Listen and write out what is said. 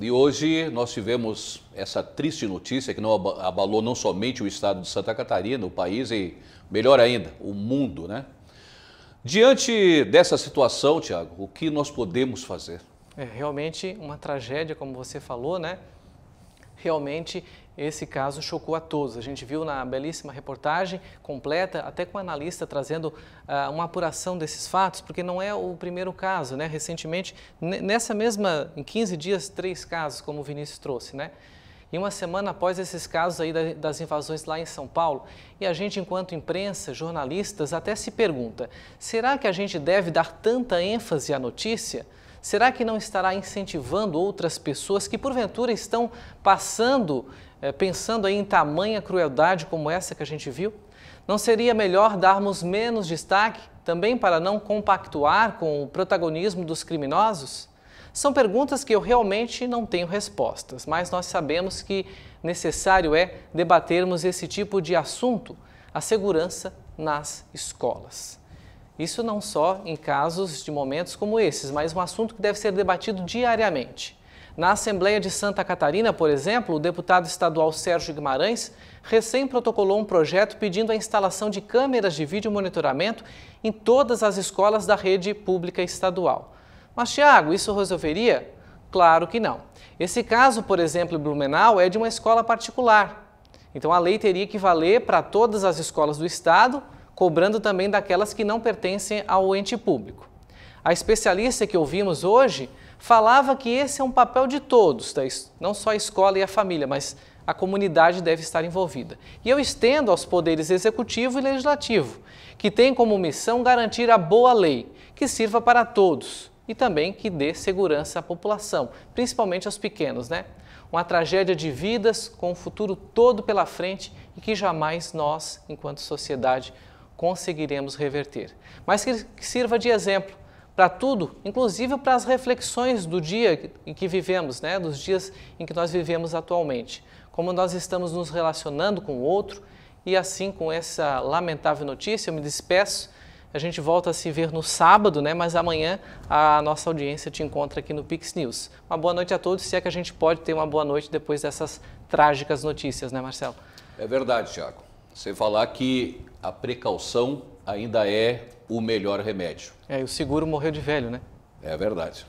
E hoje nós tivemos essa triste notícia que não abalou não somente o estado de Santa Catarina, o país e, melhor ainda, o mundo, né? Diante dessa situação, Tiago, o que nós podemos fazer? É realmente uma tragédia, como você falou, né? realmente esse caso chocou a todos. A gente viu na belíssima reportagem completa, até com o analista trazendo uh, uma apuração desses fatos, porque não é o primeiro caso, né? Recentemente, nessa mesma, em 15 dias, três casos, como o Vinícius trouxe, né? E uma semana após esses casos aí das invasões lá em São Paulo, e a gente, enquanto imprensa, jornalistas, até se pergunta: será que a gente deve dar tanta ênfase à notícia? será que não estará incentivando outras pessoas que porventura estão passando, é, pensando em tamanha crueldade como essa que a gente viu? Não seria melhor darmos menos destaque também para não compactuar com o protagonismo dos criminosos? São perguntas que eu realmente não tenho respostas, mas nós sabemos que necessário é debatermos esse tipo de assunto, a segurança nas escolas. Isso não só em casos de momentos como esses, mas um assunto que deve ser debatido diariamente. Na Assembleia de Santa Catarina, por exemplo, o deputado estadual Sérgio Guimarães recém protocolou um projeto pedindo a instalação de câmeras de vídeo monitoramento em todas as escolas da rede pública estadual. Mas, Tiago, isso resolveria? Claro que não. Esse caso, por exemplo, em Blumenau, é de uma escola particular. Então a lei teria que valer para todas as escolas do estado cobrando também daquelas que não pertencem ao ente público. A especialista que ouvimos hoje falava que esse é um papel de todos, tá? não só a escola e a família, mas a comunidade deve estar envolvida. E eu estendo aos poderes executivo e legislativo, que têm como missão garantir a boa lei, que sirva para todos e também que dê segurança à população, principalmente aos pequenos, né? Uma tragédia de vidas com o futuro todo pela frente e que jamais nós, enquanto sociedade, conseguiremos reverter. Mas que sirva de exemplo para tudo, inclusive para as reflexões do dia em que vivemos, né? dos dias em que nós vivemos atualmente. Como nós estamos nos relacionando com o outro e assim com essa lamentável notícia, eu me despeço. A gente volta a se ver no sábado, né? mas amanhã a nossa audiência te encontra aqui no Pix News. Uma boa noite a todos, se é que a gente pode ter uma boa noite depois dessas trágicas notícias, né, Marcelo? É verdade, Tiago. Você falar que a precaução ainda é o melhor remédio. É, e o seguro morreu de velho, né? É verdade.